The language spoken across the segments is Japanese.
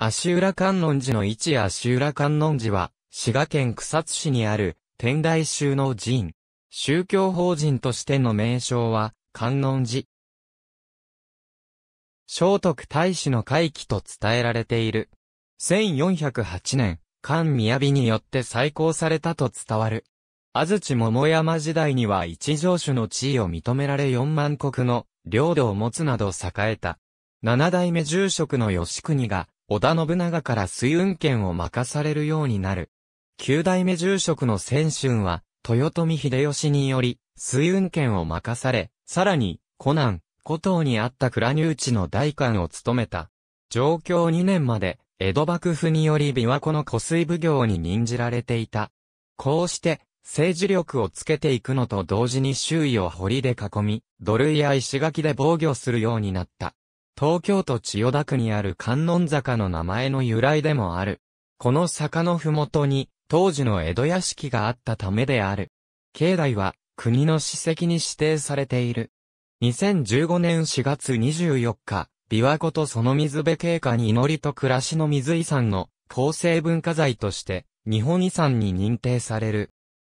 足浦観音寺の一足浦観音寺は、滋賀県草津市にある、天台宗の寺院。宗教法人としての名称は、観音寺。聖徳太子の回帰と伝えられている。1408年、漢雅によって再興されたと伝わる。安土桃山時代には一条種の地位を認められ4万国の領土を持つなど栄えた。七代目住職の吉国が織田信長から水運権を任されるようになる。九代目住職の千春は、豊臣秀吉により、水運権を任され、さらに、湖南、古島にあった倉入地の代官を務めた。上京2年まで、江戸幕府により琵琶湖の湖水奉行に任じられていた。こうして、政治力をつけていくのと同時に周囲を堀で囲み、土塁や石垣で防御するようになった。東京都千代田区にある観音坂の名前の由来でもある。この坂のふもとに、当時の江戸屋敷があったためである。境内は、国の史跡に指定されている。2015年4月24日、琵琶湖とその水辺経過に祈りと暮らしの水遺産の構成文化財として、日本遺産に認定される。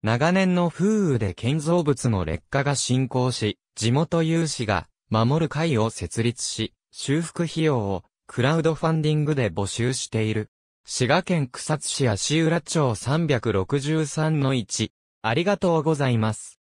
長年の風雨で建造物の劣化が進行し、地元有志が、守る会を設立し、修復費用をクラウドファンディングで募集している。滋賀県草津市足浦町363-1。ありがとうございます。